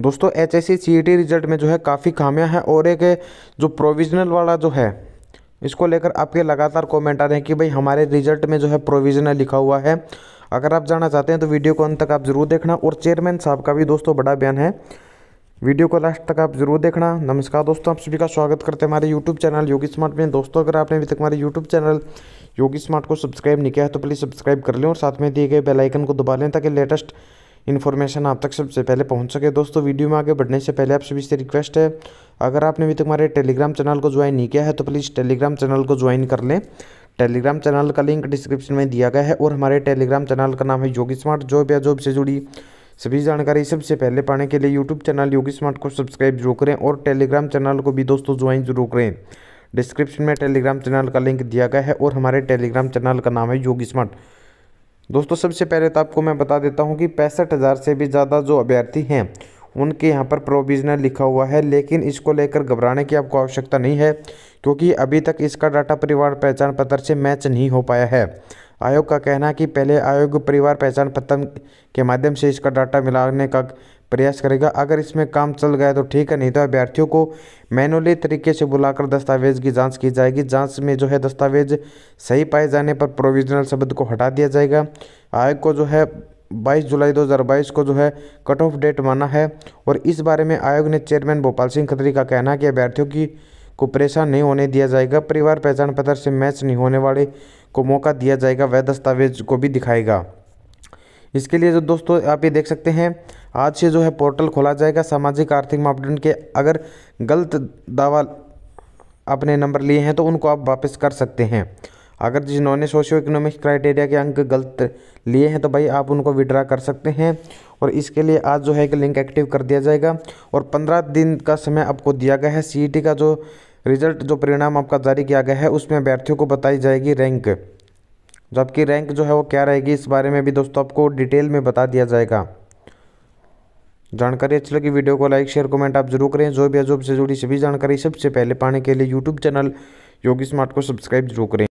दोस्तों H S result में जो है काफ़ी खामियां हैं और एक जो प्रोविजनल वाला जो है इसको लेकर आपके लगातार कमेंट आ रहे हैं कि भाई हमारे रिजल्ट में जो है प्रोविजनल लिखा हुआ है अगर आप जाना चाहते हैं तो वीडियो को अंत तक आप ज़रूर देखना और चेयरमैन साहब का भी दोस्तों बड़ा बयान है वीडियो को लास्ट तक आप जरूर देखना नमस्कार दोस्तों आप सभी का स्वागत करते हैं हमारे यूट्यूब चैनल योगी स्मार्ट में दोस्तों अगर आपने अभी तक हमारे यूट्यूब चैनल योगी स्मार्ट को सब्सक्राइब नहीं किया है तो प्लीज़ सब्सक्राइब कर लें और साथ में दिए गए बेलाइकन को दबा लें ताकि लेटेस्ट इन्फॉर्मेशन आप तक सबसे पहले पहुंच सके दोस्तों वीडियो में आगे बढ़ने से पहले आप सभी से रिक्वेस्ट है अगर आपने अभी तक हमारे टेलीग्राम चैनल को ज्वाइन नहीं किया है तो प्लीज़ टेलीग्राम चैनल को ज्वाइन कर लें टेलीग्राम चैनल का लिंक डिस्क्रिप्शन में दिया गया है और हमारे टेलीग्राम चैनल का नाम है योगी स्मार्ट जॉब या जॉब से जुड़ी सभी जानकारी सबसे पहले पाने के लिए यूट्यूब चैनल योगी स्मार्ट को सब्सक्राइब जरूर करें और टेलीग्राम चैनल को भी दोस्तों ज्वाइन जरूर करें डिस्क्रिप्शन में टेलीग्राम चैनल का लिंक दिया गया है और हमारे टेलीग्राम चैनल का नाम है योगी स्मार्ट दोस्तों सबसे पहले तो आपको मैं बता देता हूँ कि पैंसठ हज़ार से भी ज़्यादा जो अभ्यर्थी हैं उनके यहाँ पर प्रोविजनल लिखा हुआ है लेकिन इसको लेकर घबराने की आपको आवश्यकता नहीं है क्योंकि अभी तक इसका डाटा परिवार पहचान पत्र से मैच नहीं हो पाया है आयोग का कहना है कि पहले आयोग परिवार पहचान पत्र के माध्यम से इसका डाटा मिलाने का प्रयास करेगा अगर इसमें काम चल गया तो ठीक है नहीं तो अभ्यर्थियों को मैनुअली तरीके से बुलाकर दस्तावेज की जांच की जाएगी जांच में जो है दस्तावेज सही पाए जाने पर प्रोविजनल शब्द को हटा दिया जाएगा आयोग को जो है 22 जुलाई 2022 को जो है कट ऑफ डेट माना है और इस बारे में आयोग ने चेयरमैन भोपाल सिंह खत्री का कहना है कि अभ्यर्थियों की को परेशान नहीं होने दिया जाएगा परिवार पहचान पत्र से मैच नहीं होने वाले को मौका दिया जाएगा वह दस्तावेज को भी दिखाएगा इसके लिए जो दोस्तों आप ये देख सकते हैं आज से जो है पोर्टल खोला जाएगा सामाजिक आर्थिक मापदंड के अगर गलत दावा अपने नंबर लिए हैं तो उनको आप वापस कर सकते हैं अगर जिन्होंने सोशियो इकोनॉमिक क्राइटेरिया के अंक गलत लिए हैं तो भाई आप उनको विड्रा कर सकते हैं और इसके लिए आज जो है कि लिंक एक्टिव कर दिया जाएगा और पंद्रह दिन का समय आपको दिया गया है सी का जो रिजल्ट जो परिणाम आपका जारी किया गया है उसमें अभ्यर्थियों को बताई जाएगी रैंक जबकि रैंक जो है वो क्या रहेगी इस बारे में भी दोस्तों आपको डिटेल में बता दिया जाएगा जानकारी अच्छी लगी वीडियो को लाइक शेयर कमेंट आप जरूर करें जो भी अजूब से जुड़ी सभी जानकारी सबसे पहले पाने के लिए यूट्यूब चैनल योगी स्मार्ट को सब्सक्राइब जरूर करें